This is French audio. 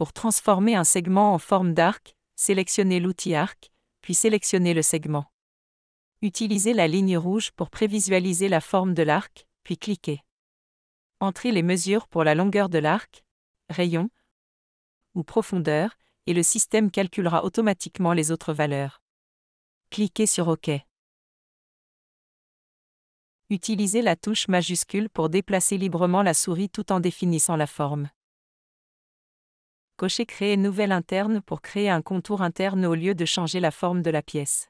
Pour transformer un segment en forme d'arc, sélectionnez l'outil arc, puis sélectionnez le segment. Utilisez la ligne rouge pour prévisualiser la forme de l'arc, puis cliquez. Entrez les mesures pour la longueur de l'arc, rayon ou profondeur, et le système calculera automatiquement les autres valeurs. Cliquez sur OK. Utilisez la touche majuscule pour déplacer librement la souris tout en définissant la forme. Cochez Créer nouvelle interne pour créer un contour interne au lieu de changer la forme de la pièce.